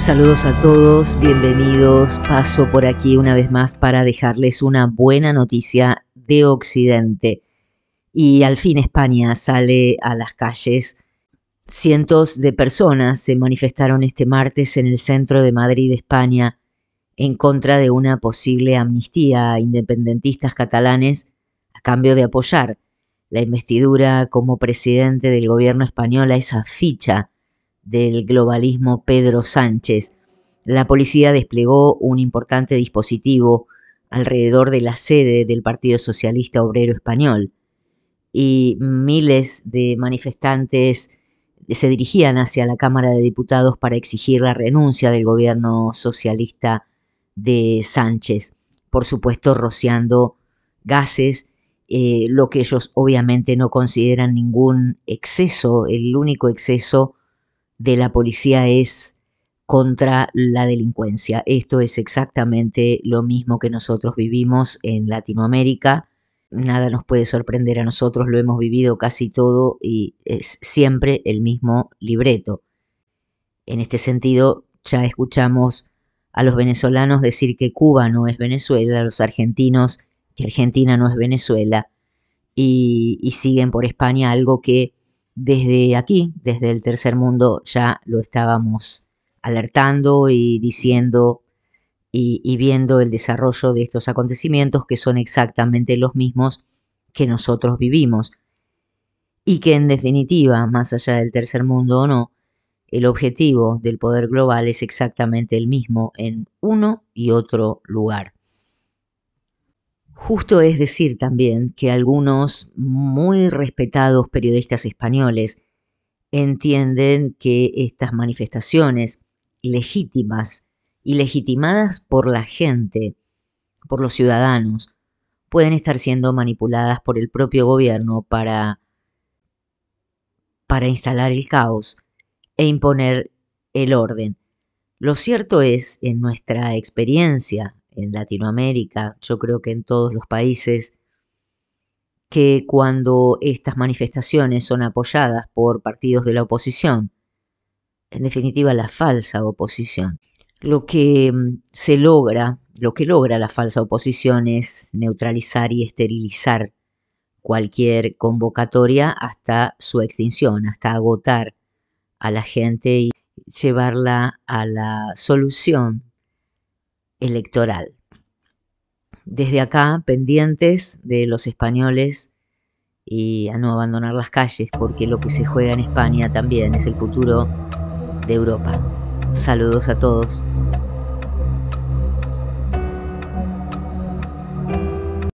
Saludos a todos, bienvenidos. Paso por aquí una vez más para dejarles una buena noticia de Occidente. Y al fin España sale a las calles. Cientos de personas se manifestaron este martes en el centro de Madrid, España, en contra de una posible amnistía a independentistas catalanes a cambio de apoyar la investidura como presidente del gobierno español a esa ficha del globalismo Pedro Sánchez. La policía desplegó un importante dispositivo alrededor de la sede del Partido Socialista Obrero Español y miles de manifestantes se dirigían hacia la Cámara de Diputados para exigir la renuncia del gobierno socialista de Sánchez, por supuesto rociando gases, eh, lo que ellos obviamente no consideran ningún exceso, el único exceso de la policía es contra la delincuencia. Esto es exactamente lo mismo que nosotros vivimos en Latinoamérica. Nada nos puede sorprender a nosotros, lo hemos vivido casi todo y es siempre el mismo libreto. En este sentido, ya escuchamos a los venezolanos decir que Cuba no es Venezuela, a los argentinos que Argentina no es Venezuela, y, y siguen por España algo que desde aquí, desde el tercer mundo, ya lo estábamos alertando y diciendo y, viendo el desarrollo de estos acontecimientos que son exactamente los mismos que nosotros vivimos. Y que en definitiva, más allá del tercer mundo o no, el objetivo del poder global es exactamente el mismo en uno y otro lugar. Justo es decir también que algunos muy respetados periodistas españoles entienden que estas manifestaciones legítimas y legitimadas por la gente, por los ciudadanos, pueden estar siendo manipuladas por el propio gobierno para, para instalar el caos e imponer el orden. Lo cierto es, en nuestra experiencia en Latinoamérica, yo creo que en todos los países, que cuando estas manifestaciones son apoyadas por partidos de la oposición, en definitiva la falsa oposición, lo que mm, se logra, lo que logra la falsa oposición es neutralizar y esterilizar cualquier convocatoria hasta su extinción, hasta agotar a la gente y llevarla a la solución electoral. Desde acá, pendientes de los españoles y a no abandonar las calles, porque lo que se juega en España también es el futuro de Europa. Saludos a todos.